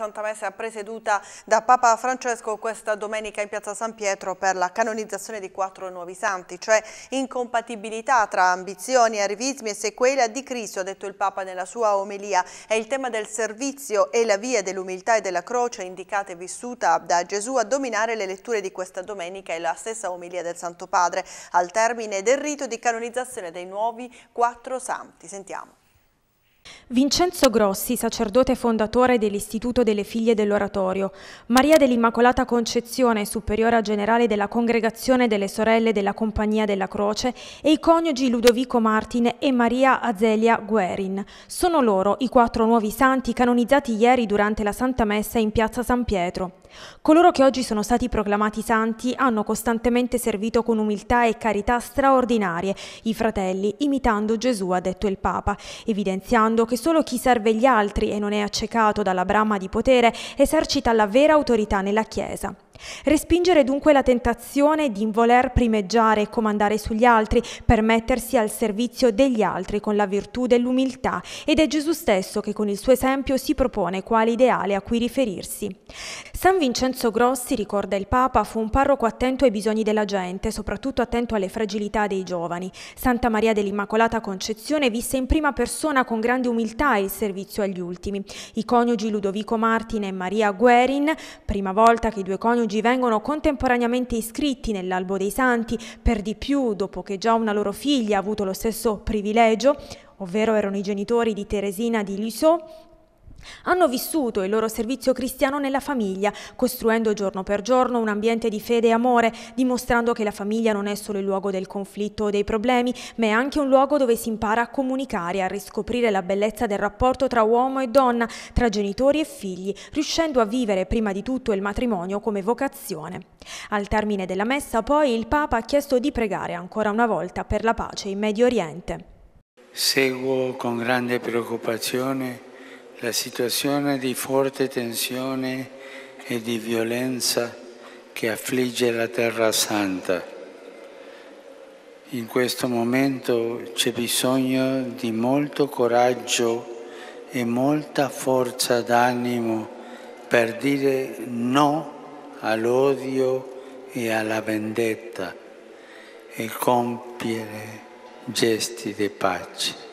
Santa Messa è presieduta da Papa Francesco questa domenica in Piazza San Pietro per la canonizzazione di quattro nuovi santi, cioè incompatibilità tra ambizioni, arrivismi e sequela di Cristo, ha detto il Papa nella sua omelia. È il tema del servizio e la via dell'umiltà e della croce indicata e vissuta da Gesù a dominare le letture di questa domenica e la stessa omelia del Santo Padre al termine del rito di canonizzazione dei nuovi quattro santi. Sentiamo. Vincenzo Grossi, sacerdote fondatore dell'Istituto delle Figlie dell'Oratorio, Maria dell'Immacolata Concezione, superiora generale della Congregazione delle Sorelle della Compagnia della Croce e i coniugi Ludovico Martin e Maria Azelia Guerin. Sono loro i quattro nuovi santi canonizzati ieri durante la Santa Messa in Piazza San Pietro. Coloro che oggi sono stati proclamati santi hanno costantemente servito con umiltà e carità straordinarie i fratelli, imitando Gesù, ha detto il Papa, evidenziando che solo chi serve gli altri e non è accecato dalla brama di potere esercita la vera autorità nella Chiesa. Respingere dunque la tentazione di voler primeggiare e comandare sugli altri per mettersi al servizio degli altri con la virtù dell'umiltà ed è Gesù stesso che con il suo esempio si propone quale ideale a cui riferirsi. San Vincenzo Grossi, ricorda il Papa, fu un parroco attento ai bisogni della gente, soprattutto attento alle fragilità dei giovani. Santa Maria dell'Immacolata Concezione visse in prima persona con grande umiltà il servizio agli ultimi. I coniugi Ludovico Martin e Maria Guerin, prima volta che i due coniugi oggi vengono contemporaneamente iscritti nell'albo dei santi, per di più dopo che già una loro figlia ha avuto lo stesso privilegio, ovvero erano i genitori di Teresina di Lisieux hanno vissuto il loro servizio cristiano nella famiglia, costruendo giorno per giorno un ambiente di fede e amore, dimostrando che la famiglia non è solo il luogo del conflitto o dei problemi, ma è anche un luogo dove si impara a comunicare, a riscoprire la bellezza del rapporto tra uomo e donna, tra genitori e figli, riuscendo a vivere prima di tutto il matrimonio come vocazione. Al termine della messa poi il Papa ha chiesto di pregare ancora una volta per la pace in Medio Oriente. Seguo con grande preoccupazione la situazione di forte tensione e di violenza che affligge la Terra Santa. In questo momento c'è bisogno di molto coraggio e molta forza d'animo per dire no all'odio e alla vendetta e compiere gesti di pace.